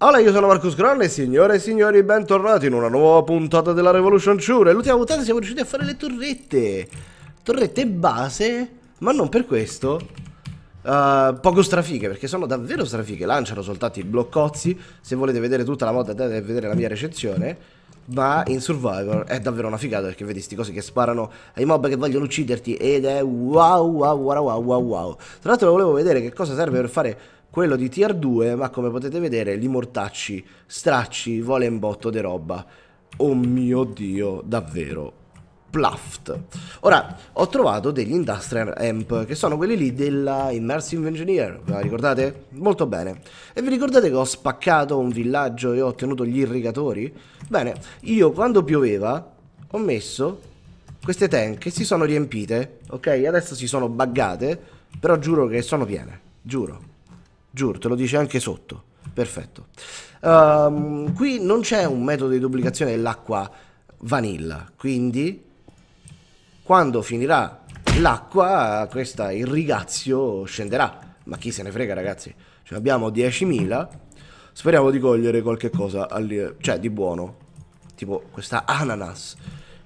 Allora, io sono Marcus e signore e signori, bentornati in una nuova puntata della Revolution Sure. L'ultima puntata siamo riusciti a fare le torrette. Torrette base, ma non per questo. Uh, poco strafiche, perché sono davvero strafiche. Lanciano soltanto i bloccozzi. Se volete vedere tutta la moda, andate a vedere la mia recensione. Ma in Survivor è davvero una figata perché vedi sti cose che sparano ai mob che vogliono ucciderti ed è wow wow wow wow wow. Tra l'altro volevo vedere che cosa serve per fare quello di tier 2, ma come potete vedere li mortacci, stracci, vola in botto de roba. Oh mio dio, davvero. Plaft. Ora, ho trovato degli Industrial Amp, che sono quelli lì della Immersive Engineer, ve la ricordate? Molto bene. E vi ricordate che ho spaccato un villaggio e ho ottenuto gli irrigatori? Bene, io quando pioveva ho messo queste tank che si sono riempite, ok? Adesso si sono buggate, però giuro che sono piene, giuro. Giuro, te lo dice anche sotto. Perfetto. Um, qui non c'è un metodo di duplicazione dell'acqua vanilla, quindi quando finirà l'acqua, questa irrigazio scenderà. Ma chi se ne frega, ragazzi? Cioè, abbiamo 10.000. Speriamo di cogliere qualche cosa, cioè di buono. Tipo questa ananas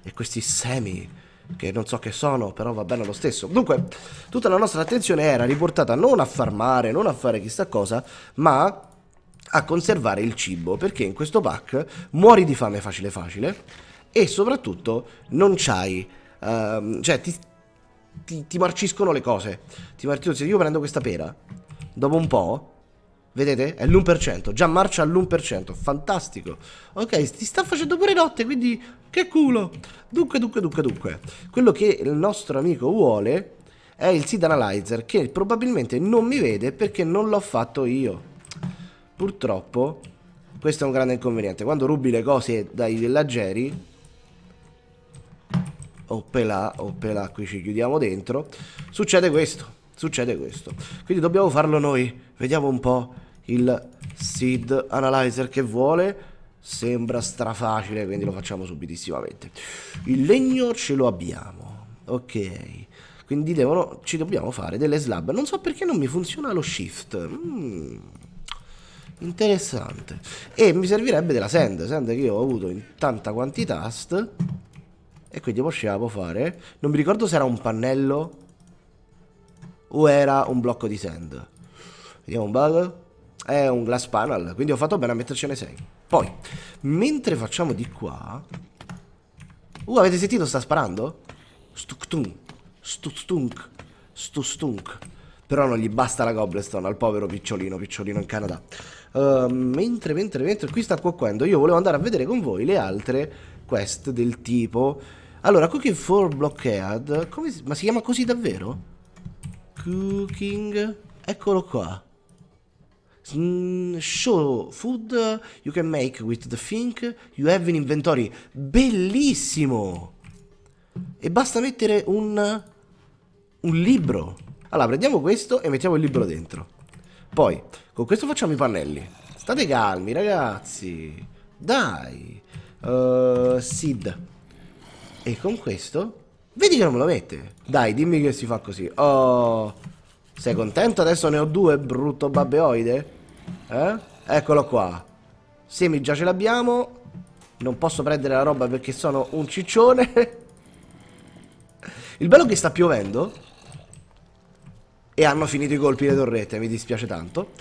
e questi semi che non so che sono, però va bene lo stesso. Dunque, tutta la nostra attenzione era riportata non a farmare, non a fare chissà cosa, ma a conservare il cibo, perché in questo pack muori di fame facile facile e soprattutto non c'hai... Um, cioè, ti, ti, ti, marciscono le cose. Ti marciscono. Io prendo questa pera, dopo un po'... Vedete? È l'1%, già marcia all'1%, fantastico. Ok, ti sta facendo pure notte, quindi che culo! Dunque, dunque, dunque, dunque. Quello che il nostro amico vuole è il seed analyzer che probabilmente non mi vede perché non l'ho fatto io. Purtroppo questo è un grande inconveniente. Quando rubi le cose dai villaggeri oppelà, oppelà, qui ci chiudiamo dentro, succede questo. Succede questo. Quindi dobbiamo farlo noi. Vediamo un po' il seed analyzer che vuole Sembra strafacile, quindi lo facciamo subitissimamente. Il legno ce lo abbiamo. Ok. Quindi devono, ci dobbiamo fare delle slab. Non so perché non mi funziona lo shift. Mm. Interessante. E mi servirebbe della sand. Sand che io ho avuto in tanta quantità. St, e quindi possiamo fare... Non mi ricordo se era un pannello o era un blocco di sand. Vediamo un bug. È un glass panel, quindi ho fatto bene a mettercene 6. Poi, mentre facciamo di qua... Uh, avete sentito? Sta sparando? Stuktunk. Stustunk. Stustunk. Però non gli basta la Gobblestone al povero picciolino, picciolino in Canada. Uh, mentre, mentre, mentre, qui sta cuocendo, io volevo andare a vedere con voi le altre quest del tipo... Allora, Cooking for Blockhead, come si... ma si chiama così davvero? Cooking... Eccolo qua show food you can make with the thing you have in inventory bellissimo e basta mettere un un libro allora prendiamo questo e mettiamo il libro dentro poi con questo facciamo i pannelli state calmi ragazzi dai uh, Sid e con questo vedi che non me lo mette dai dimmi che si fa così oh sei contento? Adesso ne ho due, brutto babbeoide? Eh? Eccolo qua. Semi già ce l'abbiamo. Non posso prendere la roba perché sono un ciccione. Il bello è che sta piovendo. E hanno finito i colpi le torrette, mi dispiace tanto.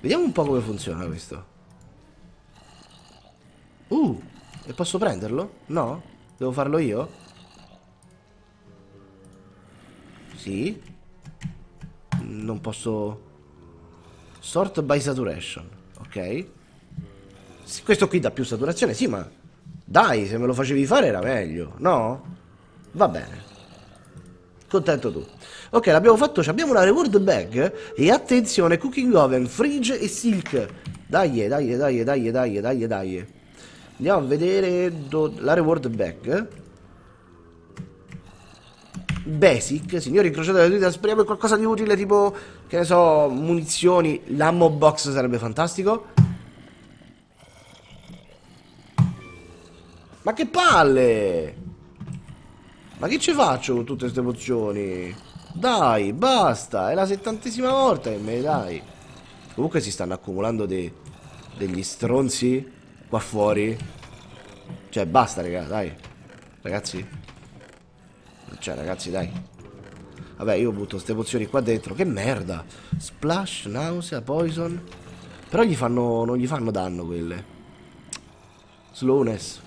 Vediamo un po' come funziona questo. Uh, e posso prenderlo? No? Devo farlo io? Sì non posso... Sort by saturation, ok? Questo qui dà più saturazione, sì, ma... Dai, se me lo facevi fare era meglio, no? Va bene. Contento tu. Ok, l'abbiamo fatto, abbiamo una reward bag e attenzione, cooking oven, fridge e silk. Dai, dai, dai, dai, dai, dai, dai. Andiamo a vedere la reward bag basic, signori incrociatori le dita, speriamo in qualcosa di utile, tipo, che ne so, munizioni, l'ammo box sarebbe fantastico. Ma che palle! Ma che ci faccio con tutte queste pozioni? Dai, basta, è la settantesima volta che me le dai. Comunque si stanno accumulando dei, degli stronzi qua fuori. Cioè, basta, raga, dai. Ragazzi. Cioè, ragazzi, dai. Vabbè, io butto queste pozioni qua dentro. Che merda. Splash, nausea, poison. Però gli fanno, non gli fanno danno quelle. Slowness.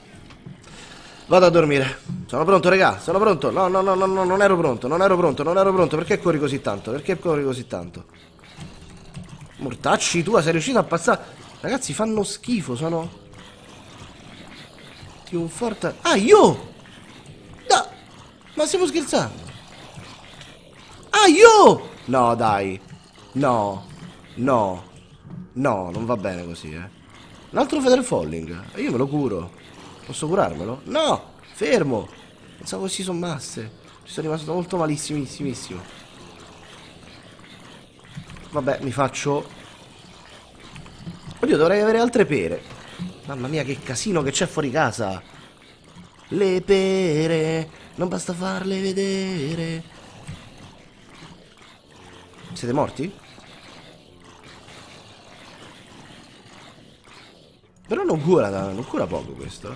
Vado a dormire. Sono pronto, raga. Sono pronto. No, no, no, no, no, non ero pronto. Non ero pronto. Non ero pronto. Perché corri così tanto? Perché corri così tanto? Mortacci tua, sei riuscito a passare. Ragazzi, fanno schifo. Sono. Ti un forte. Ah, io! Ma stiamo scherzando? Ah, io! No, dai. No. No. No, non va bene così, eh. Un altro Feather Falling. Io me lo curo. Posso curarmelo? No! Fermo! Pensavo che si sommasse. Ci sono rimasto molto malissimissimissimo. Vabbè, mi faccio... Oddio, dovrei avere altre pere. Mamma mia, che casino che c'è fuori casa. Le pere... Non basta farle vedere. Siete morti? Però non cura, non cura poco questo.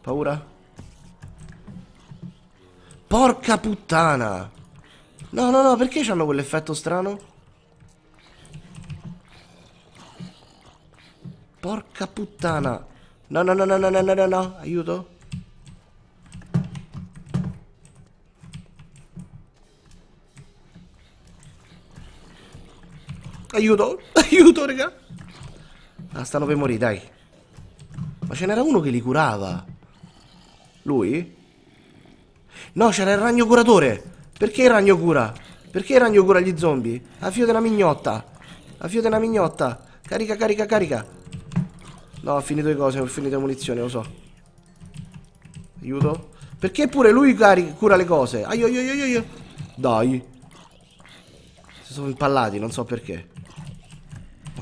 Paura? Porca puttana! No, no, no, perché hanno quell'effetto strano? Porca puttana! No, no, no, no, no, no, no, no, aiuto! Aiuto, aiuto, raga. Ah, stanno per morire, dai. Ma ce n'era uno che li curava. Lui? No, c'era il ragno curatore. Perché il ragno cura? Perché il ragno cura gli zombie? A fio della mignotta. A fio della mignotta. Carica, carica, carica. No, ho finito le cose, ho finito le munizioni, lo so. Aiuto. Perché pure lui cura le cose? Aio, aio, aio, aio. Dai. Si sono impallati, non so perché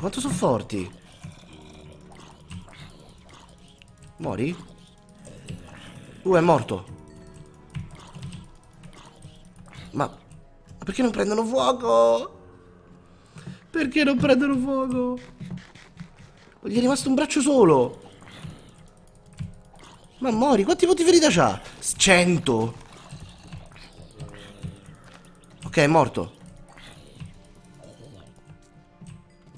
quanto sono forti. Mori? Uh, è morto. Ma... perché non prendono fuoco? Perché non prendono fuoco? Gli è rimasto un braccio solo. Ma mori, quanti punti ferita c'ha? 100. Ok, è morto.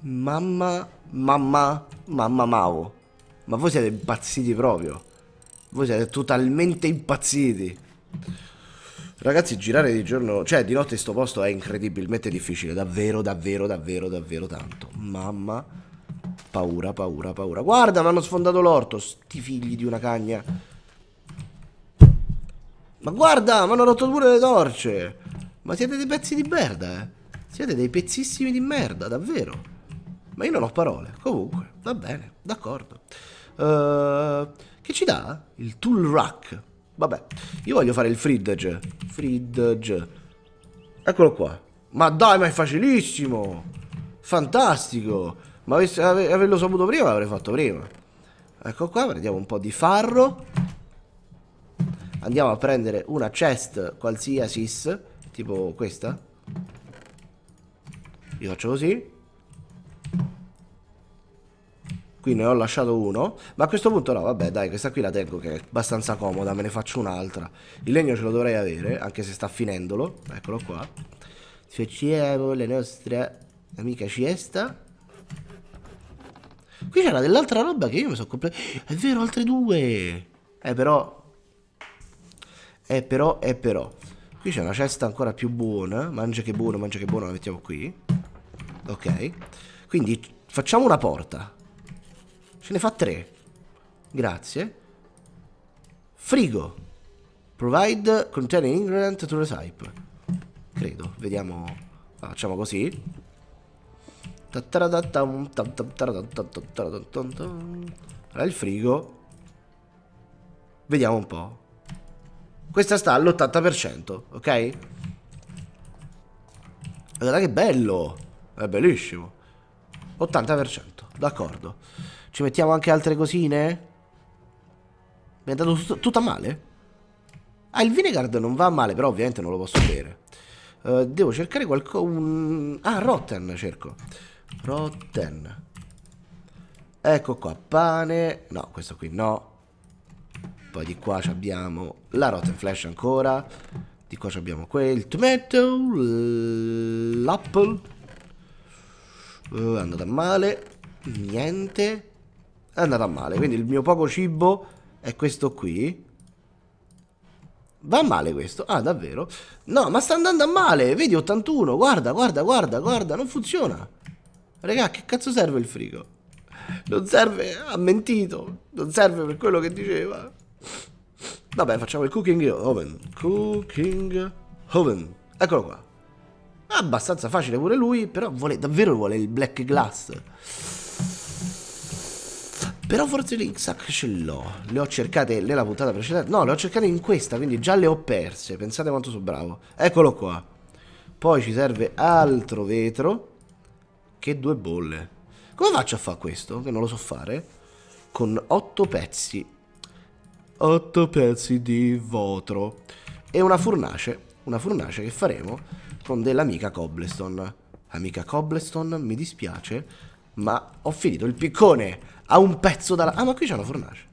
Mamma, mamma, mamma Mao. Ma voi siete impazziti proprio. Voi siete totalmente impazziti. Ragazzi, girare di giorno, cioè di notte sto posto è incredibilmente difficile, davvero, davvero, davvero, davvero tanto. Mamma, paura, paura, paura. Guarda, mi hanno sfondato l'orto, sti figli di una cagna. Ma guarda, mi hanno rotto pure le torce. Ma siete dei pezzi di merda, eh. Siete dei pezzissimi di merda, davvero. Ma io non ho parole. Comunque, va bene, d'accordo. Uh, che ci dà? Il tool rack. Vabbè, io voglio fare il fridge. Fridge. Eccolo qua. Ma dai, ma è facilissimo. Fantastico. Ma avessi, ave, averlo saputo prima l'avrei fatto prima. Ecco qua, prendiamo un po' di farro. Andiamo a prendere una chest qualsiasi, tipo questa. Io faccio così. qui ne ho lasciato uno, ma a questo punto no, vabbè dai, questa qui la tengo che è abbastanza comoda, me ne faccio un'altra. Il legno ce lo dovrei avere, anche se sta finendolo, eccolo qua. Facciamo le nostre amica siesta. Qui c'era dell'altra roba che io mi sono completamente... È vero, altre due! Eh però... Eh però, eh però. Qui c'è una cesta ancora più buona. Mangia che buono, mangia che buono, la mettiamo qui. Ok. Quindi facciamo una porta. Ce ne fa tre. Grazie. Frigo. Provide container ingredient to recipe. Credo. Vediamo. Facciamo così. Allora il frigo. Vediamo un po'. Questa sta all'80%, ok? Guarda che bello! È bellissimo. 80%, d'accordo. Ci mettiamo anche altre cosine? Mi è andato tut tutta male? Ah, il Vinegard non va male, però ovviamente non lo posso bere. Uh, devo cercare qualcosa... Un... Ah, Rotten cerco. Rotten. Ecco qua, pane. No, questo qui no. Poi di qua abbiamo la Rotten Flash ancora. Di qua abbiamo quel tomato. L'apple. Uh, è andata male. Niente è andata male. Quindi il mio poco cibo è questo qui. Va male questo? Ah, davvero? No, ma sta andando a male. Vedi, 81. Guarda, guarda, guarda, guarda. Non funziona. Regà, che cazzo serve il frigo? Non serve, ha mentito. Non serve per quello che diceva. Vabbè, facciamo il cooking oven. Cooking oven. Eccolo qua. Abbastanza facile pure lui, però vuole, davvero vuole il black glass. Però forse l'Insac ce l'ho. Le ho cercate nella puntata precedente. No, le ho cercate in questa, quindi già le ho perse. Pensate quanto sono bravo. Eccolo qua. Poi ci serve altro vetro. Che due bolle. Come faccio a fare questo? Che non lo so fare. Con otto pezzi. Otto pezzi di vetro. E una fornace. Una fornace che faremo con dell'amica Cobblestone. Amica Cobblestone, mi dispiace, ma ho finito il piccone a un pezzo dalla... Ah, ma qui c'è una fornace.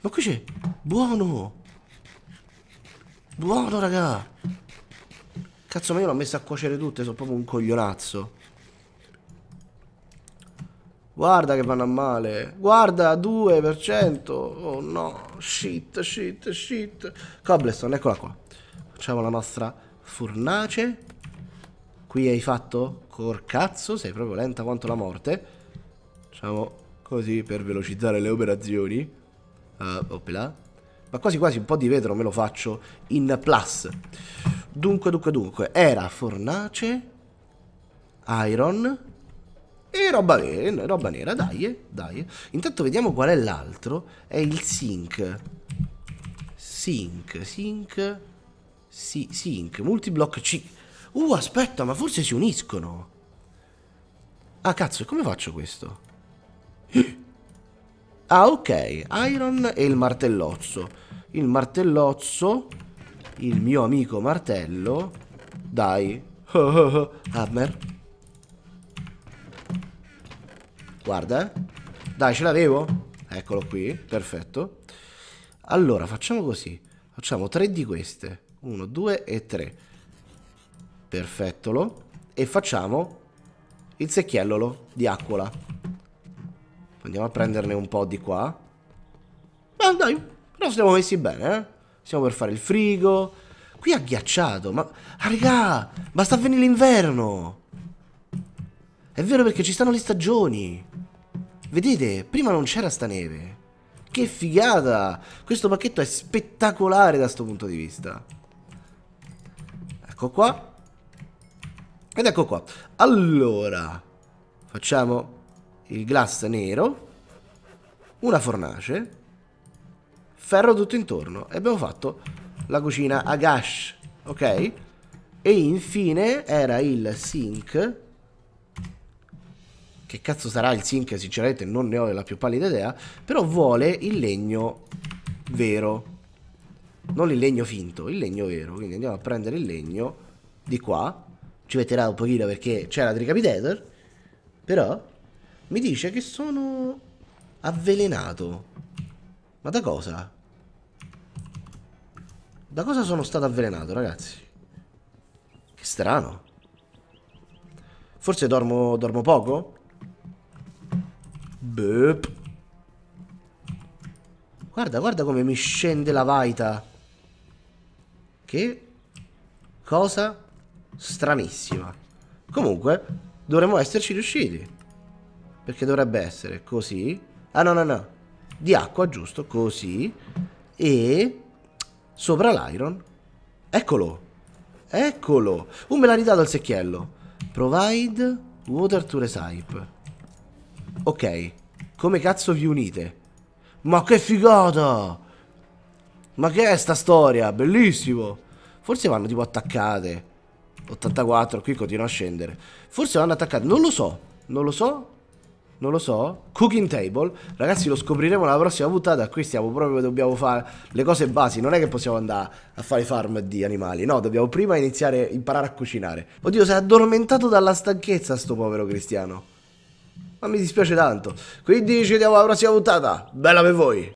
Ma qui c'è... Buono! Buono, raga! Cazzo, ma io l'ho messa a cuocere tutte, sono proprio un coglionazzo. Guarda che vanno a male. Guarda, 2%. Oh no, shit, shit, shit. Cobblestone, eccola qua. Facciamo la nostra fornace. Qui hai fatto? Cor cazzo, sei proprio lenta quanto la morte. Facciamo Così per velocizzare le operazioni. Uh, là. Ma quasi quasi un po' di vetro me lo faccio in plus. Dunque, dunque, dunque. Era fornace. Iron. E roba, roba nera, dai, eh, dai. Intanto vediamo qual è l'altro. È il sync. Sync, sync. Sì, sync. Multiblock C. Uh, aspetta, ma forse si uniscono. Ah, cazzo, e come faccio questo? Ah, ok. Iron e il martellozzo. Il martellozzo, il mio amico martello. Dai. Hammer. Guarda. Eh. Dai, ce l'avevo. Eccolo qui. Perfetto. Allora, facciamo così. Facciamo tre di queste. Uno, due e tre. Perfettolo. E facciamo il secchiellolo di acqua. Andiamo a prenderne un po' di qua. Ma ah, dai, però siamo messi bene, eh? Stiamo per fare il frigo. Qui è agghiacciato, ma... Ah, regà, basta venire l'inverno! È vero perché ci stanno le stagioni. Vedete, prima non c'era sta neve. Che figata! Questo pacchetto è spettacolare da sto punto di vista. Ecco qua. Ed ecco qua. Allora, facciamo il glass nero, una fornace, ferro tutto intorno e abbiamo fatto la cucina a gash, ok? E infine era il sink. Che cazzo sarà il sink? Sinceramente non ne ho la più pallida idea, però vuole il legno vero. Non il legno finto, il legno vero. Quindi andiamo a prendere il legno di qua. Ci metterà un pochino perché c'è la Tricapitator. Però mi dice che sono avvelenato. Ma da cosa? Da cosa sono stato avvelenato, ragazzi? Che strano. Forse dormo, dormo poco? Beep. Guarda, guarda come mi scende la vaita. Che cosa stranissima. Comunque, dovremmo esserci riusciti perché dovrebbe essere così. Ah no, no, no, di acqua, giusto, così, e sopra l'iron. Eccolo, eccolo. Uh, me l'ha ridato il secchiello. Provide water to recipe. Ok, come cazzo vi unite? Ma che figata! Ma che è sta storia? Bellissimo! Forse vanno tipo attaccate. 84, qui continua a scendere. Forse vanno attaccate, non lo so, non lo so, non lo so. Cooking table, ragazzi, lo scopriremo la prossima puntata. Qui stiamo proprio, dobbiamo fare le cose basi. Non è che possiamo andare a fare farm di animali, no, dobbiamo prima iniziare a imparare a cucinare. Oddio, si è addormentato dalla stanchezza, sto povero Cristiano. Ma mi dispiace tanto. Quindi ci vediamo alla prossima puntata. Bella per voi.